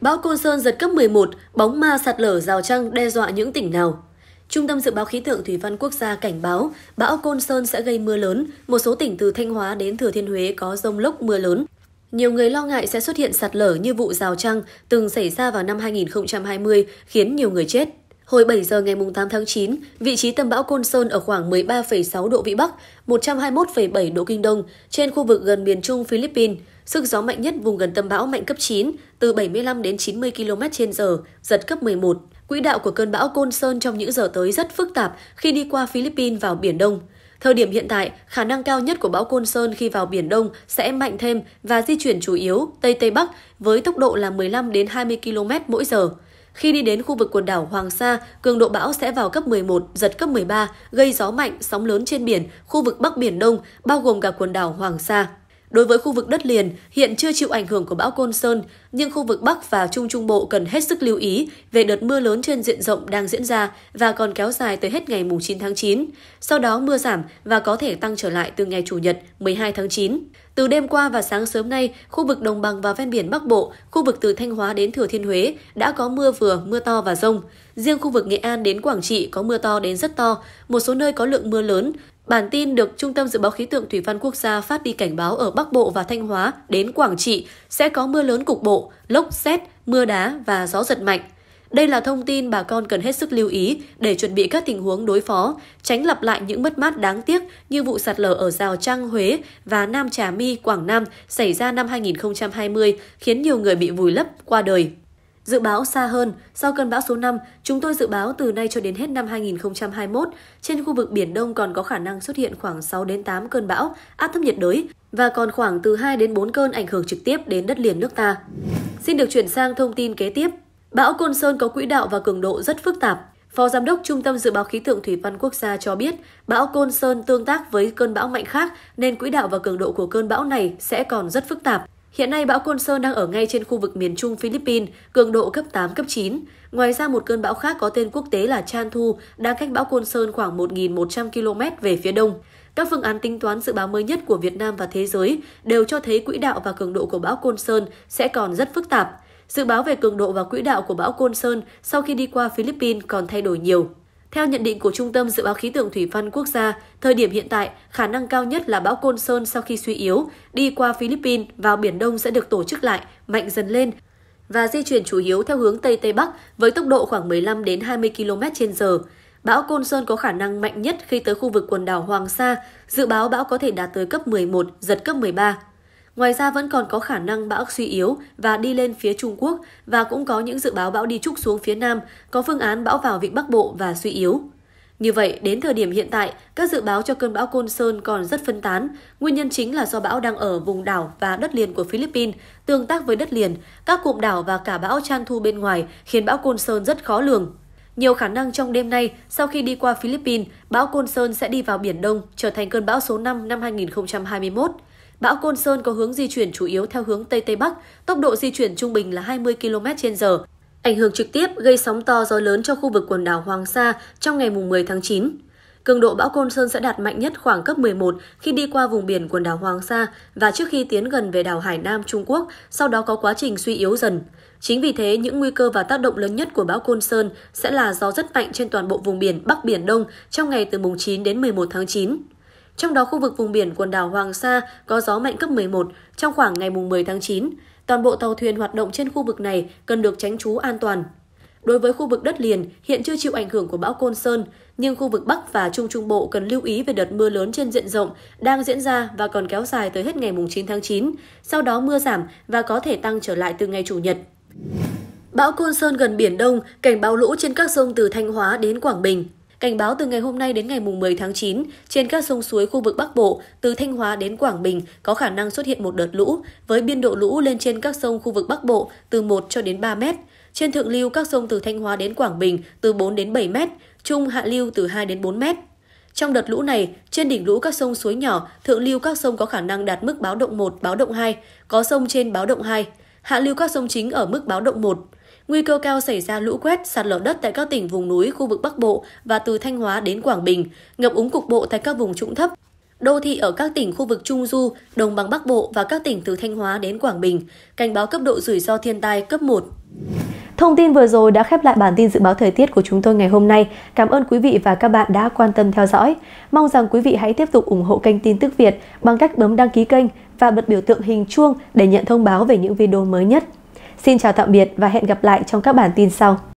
Bão Côn Sơn giật cấp 11, bóng ma sạt lở rào trăng đe dọa những tỉnh nào? Trung tâm Dự báo Khí tượng Thủy văn Quốc gia cảnh báo bão Côn Sơn sẽ gây mưa lớn, một số tỉnh từ Thanh Hóa đến Thừa Thiên Huế có rông lốc mưa lớn. Nhiều người lo ngại sẽ xuất hiện sạt lở như vụ rào trăng từng xảy ra vào năm 2020 khiến nhiều người chết. Hồi 7 giờ ngày 8 tháng 9, vị trí tâm bão Côn Sơn ở khoảng 13,6 độ Vĩ Bắc, 121,7 độ Kinh Đông trên khu vực gần miền Trung Philippines. Sức gió mạnh nhất vùng gần tâm bão mạnh cấp 9, từ 75 đến 90 km h giật cấp 11. Quỹ đạo của cơn bão Côn Sơn trong những giờ tới rất phức tạp khi đi qua Philippines vào Biển Đông. Thời điểm hiện tại, khả năng cao nhất của bão Côn Sơn khi vào Biển Đông sẽ mạnh thêm và di chuyển chủ yếu Tây Tây Bắc với tốc độ là 15 đến 20 km mỗi giờ. Khi đi đến khu vực quần đảo Hoàng Sa, cường độ bão sẽ vào cấp 11, giật cấp 13, gây gió mạnh, sóng lớn trên biển, khu vực Bắc Biển Đông, bao gồm cả quần đảo Hoàng Sa. Đối với khu vực đất liền, hiện chưa chịu ảnh hưởng của bão Côn Sơn, nhưng khu vực Bắc và Trung Trung Bộ cần hết sức lưu ý về đợt mưa lớn trên diện rộng đang diễn ra và còn kéo dài tới hết ngày 9 tháng 9. Sau đó mưa giảm và có thể tăng trở lại từ ngày Chủ nhật 12 tháng 9. Từ đêm qua và sáng sớm nay, khu vực đồng bằng và ven biển Bắc Bộ, khu vực từ Thanh Hóa đến Thừa Thiên Huế đã có mưa vừa, mưa to và rông. Riêng khu vực Nghệ An đến Quảng Trị có mưa to đến rất to, một số nơi có lượng mưa lớn. Bản tin được Trung tâm Dự báo Khí tượng Thủy văn Quốc gia phát đi cảnh báo ở Bắc Bộ và Thanh Hóa đến Quảng Trị sẽ có mưa lớn cục bộ, lốc xét, mưa đá và gió giật mạnh. Đây là thông tin bà con cần hết sức lưu ý để chuẩn bị các tình huống đối phó, tránh lặp lại những mất mát đáng tiếc như vụ sạt lở ở Rào Trăng, Huế và Nam Trà My, Quảng Nam xảy ra năm 2020, khiến nhiều người bị vùi lấp, qua đời. Dự báo xa hơn, sau cơn bão số 5, chúng tôi dự báo từ nay cho đến hết năm 2021, trên khu vực Biển Đông còn có khả năng xuất hiện khoảng 6 đến 8 cơn bão, áp thấp nhiệt đới và còn khoảng từ 2 đến 4 cơn ảnh hưởng trực tiếp đến đất liền nước ta. Xin được chuyển sang thông tin kế tiếp. Bão Côn Sơn có quỹ đạo và cường độ rất phức tạp. Phó Giám đốc Trung tâm Dự báo Khí tượng Thủy văn Quốc gia cho biết, bão Côn Sơn tương tác với cơn bão mạnh khác nên quỹ đạo và cường độ của cơn bão này sẽ còn rất phức tạp. Hiện nay bão Côn Sơn đang ở ngay trên khu vực miền Trung Philippines, cường độ cấp 8, cấp 9. Ngoài ra một cơn bão khác có tên quốc tế là Chan Thu đang cách bão Côn Sơn khoảng 1.100 km về phía đông. Các phương án tính toán dự báo mới nhất của Việt Nam và thế giới đều cho thấy quỹ đạo và cường độ của bão Côn Sơn sẽ còn rất phức tạp. Dự báo về cường độ và quỹ đạo của bão Côn Sơn sau khi đi qua Philippines còn thay đổi nhiều. Theo nhận định của Trung tâm Dự báo Khí tượng Thủy văn Quốc gia, thời điểm hiện tại, khả năng cao nhất là bão Côn Sơn sau khi suy yếu, đi qua Philippines vào Biển Đông sẽ được tổ chức lại, mạnh dần lên và di chuyển chủ yếu theo hướng Tây Tây Bắc với tốc độ khoảng 15 đến 20 km h Bão Côn Sơn có khả năng mạnh nhất khi tới khu vực quần đảo Hoàng Sa, dự báo bão có thể đạt tới cấp 11, giật cấp 13. Ngoài ra vẫn còn có khả năng bão suy yếu và đi lên phía Trung Quốc và cũng có những dự báo bão đi trúc xuống phía Nam, có phương án bão vào vịnh Bắc Bộ và suy yếu. Như vậy, đến thời điểm hiện tại, các dự báo cho cơn bão Côn Sơn còn rất phân tán. Nguyên nhân chính là do bão đang ở vùng đảo và đất liền của Philippines, tương tác với đất liền, các cụm đảo và cả bão Chan Thu bên ngoài khiến bão Côn Sơn rất khó lường. Nhiều khả năng trong đêm nay, sau khi đi qua Philippines, bão Côn Sơn sẽ đi vào Biển Đông, trở thành cơn bão số 5 năm 2021. Bão Côn Sơn có hướng di chuyển chủ yếu theo hướng Tây Tây Bắc, tốc độ di chuyển trung bình là 20 km h ảnh hưởng trực tiếp gây sóng to gió lớn cho khu vực quần đảo Hoàng Sa trong ngày 10 tháng 9. Cường độ bão Côn Sơn sẽ đạt mạnh nhất khoảng cấp 11 khi đi qua vùng biển quần đảo Hoàng Sa và trước khi tiến gần về đảo Hải Nam Trung Quốc, sau đó có quá trình suy yếu dần. Chính vì thế, những nguy cơ và tác động lớn nhất của bão Côn Sơn sẽ là gió rất mạnh trên toàn bộ vùng biển Bắc Biển Đông trong ngày từ mùng 9 đến 11 tháng 9. Trong đó khu vực vùng biển quần đảo Hoàng Sa có gió mạnh cấp 11 trong khoảng ngày 10 tháng 9. Toàn bộ tàu thuyền hoạt động trên khu vực này cần được tránh trú an toàn. Đối với khu vực đất liền, hiện chưa chịu ảnh hưởng của bão Côn Sơn, nhưng khu vực Bắc và Trung Trung Bộ cần lưu ý về đợt mưa lớn trên diện rộng đang diễn ra và còn kéo dài tới hết ngày 9 tháng 9, sau đó mưa giảm và có thể tăng trở lại từ ngày Chủ nhật. Bão Côn Sơn gần Biển Đông, cảnh báo lũ trên các sông từ Thanh Hóa đến Quảng Bình. Cảnh báo từ ngày hôm nay đến ngày mùng 10 tháng 9, trên các sông suối khu vực Bắc Bộ, từ Thanh Hóa đến Quảng Bình có khả năng xuất hiện một đợt lũ, với biên độ lũ lên trên các sông khu vực Bắc Bộ từ 1 cho đến 3 mét. Trên thượng lưu các sông từ Thanh Hóa đến Quảng Bình từ 4 đến 7 mét, trung hạ lưu từ 2 đến 4 mét. Trong đợt lũ này, trên đỉnh lũ các sông suối nhỏ, thượng lưu các sông có khả năng đạt mức báo động 1, báo động 2, có sông trên báo động 2. Hạ lưu các sông chính ở mức báo động 1. Nguy cơ cao xảy ra lũ quét, sạt lở đất tại các tỉnh vùng núi, khu vực Bắc Bộ và từ Thanh Hóa đến Quảng Bình, ngập úng cục bộ tại các vùng trũng thấp, đô thị ở các tỉnh khu vực Trung Du, Đồng bằng Bắc Bộ và các tỉnh từ Thanh Hóa đến Quảng Bình, cảnh báo cấp độ rủi ro thiên tai cấp 1. Thông tin vừa rồi đã khép lại bản tin dự báo thời tiết của chúng tôi ngày hôm nay. Cảm ơn quý vị và các bạn đã quan tâm theo dõi. Mong rằng quý vị hãy tiếp tục ủng hộ kênh tin tức Việt bằng cách bấm đăng ký kênh và bật biểu tượng hình chuông để nhận thông báo về những video mới nhất. Xin chào tạm biệt và hẹn gặp lại trong các bản tin sau.